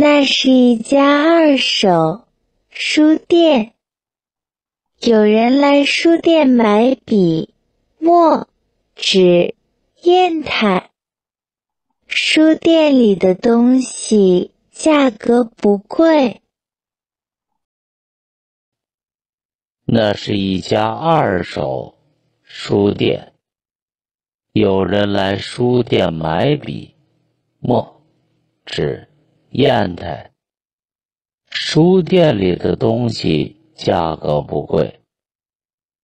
那是一家二手书店，有人来书店买笔、墨、纸、砚台。书店里的东西价格不贵。那是一家二手书店，有人来书店买笔、墨、纸。砚台。书店里的东西价格不贵。